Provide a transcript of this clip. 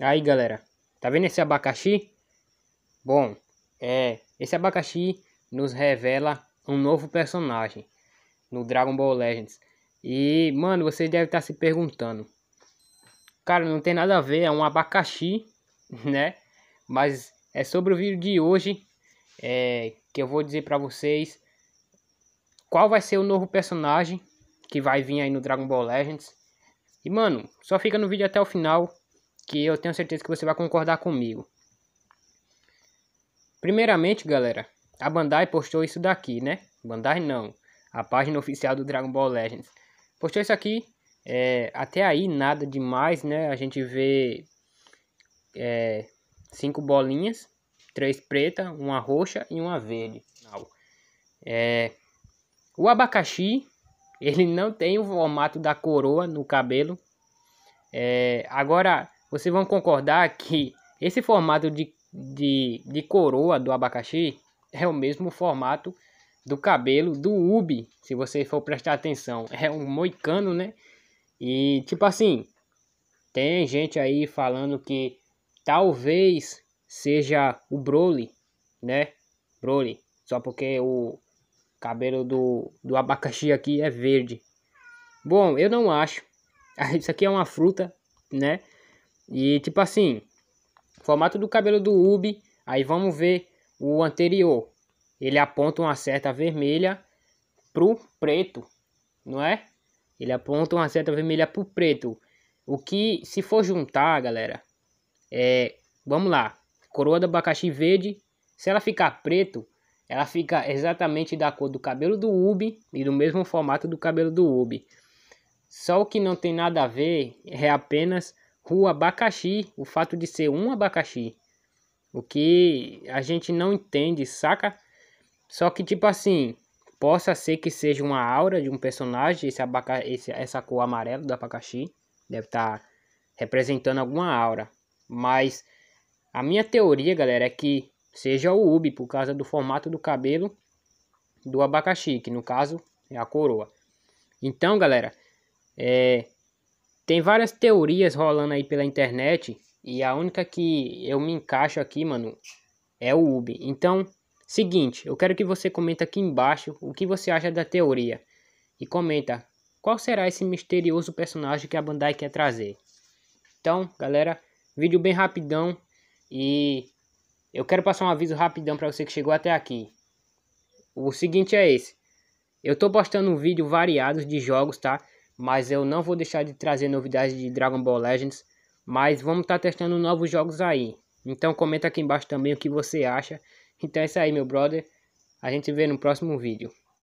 Aí, galera, tá vendo esse abacaxi? Bom, é, esse abacaxi nos revela um novo personagem no Dragon Ball Legends. E, mano, você deve estar tá se perguntando. Cara, não tem nada a ver, é um abacaxi, né? Mas é sobre o vídeo de hoje é, que eu vou dizer pra vocês qual vai ser o novo personagem que vai vir aí no Dragon Ball Legends. E, mano, só fica no vídeo até o final que eu tenho certeza que você vai concordar comigo. Primeiramente, galera, a Bandai postou isso daqui, né? Bandai não, a página oficial do Dragon Ball Legends. Postou isso aqui, é, até aí nada demais, né? A gente vê é, cinco bolinhas, três preta, uma roxa e uma verde. É, o abacaxi, ele não tem o formato da coroa no cabelo. É, agora, vocês vão concordar que esse formato de, de, de coroa do abacaxi é o mesmo formato do cabelo do Ubi, se você for prestar atenção. É um moicano, né? E tipo assim, tem gente aí falando que talvez seja o Broly, né? Broly, só porque o cabelo do, do abacaxi aqui é verde. Bom, eu não acho. Isso aqui é uma fruta, né? E tipo assim, formato do cabelo do Ubi, aí vamos ver o anterior. Ele aponta uma seta vermelha pro preto, não é? Ele aponta uma seta vermelha pro preto. O que se for juntar, galera, é, vamos lá. Coroa do abacaxi verde, se ela ficar preto, ela fica exatamente da cor do cabelo do Ubi e do mesmo formato do cabelo do Ubi. Só o que não tem nada a ver é apenas o abacaxi, o fato de ser um abacaxi. O que a gente não entende, saca? Só que tipo assim, possa ser que seja uma aura de um personagem, esse abaca esse, essa cor amarela do abacaxi deve estar tá representando alguma aura. Mas a minha teoria, galera, é que seja o Ubi por causa do formato do cabelo do abacaxi, que no caso é a coroa. Então, galera, é, tem várias teorias rolando aí pela internet e a única que eu me encaixo aqui, mano, é o Ubi. Então, seguinte, eu quero que você comenta aqui embaixo o que você acha da teoria e comenta qual será esse misterioso personagem que a Bandai quer trazer. Então, galera, vídeo bem rapidão e eu quero passar um aviso rapidão para você que chegou até aqui. O seguinte é esse. Eu tô postando um vídeo variado de jogos, tá? mas eu não vou deixar de trazer novidades de Dragon Ball Legends, mas vamos estar tá testando novos jogos aí. Então comenta aqui embaixo também o que você acha. Então é isso aí, meu brother. A gente se vê no próximo vídeo.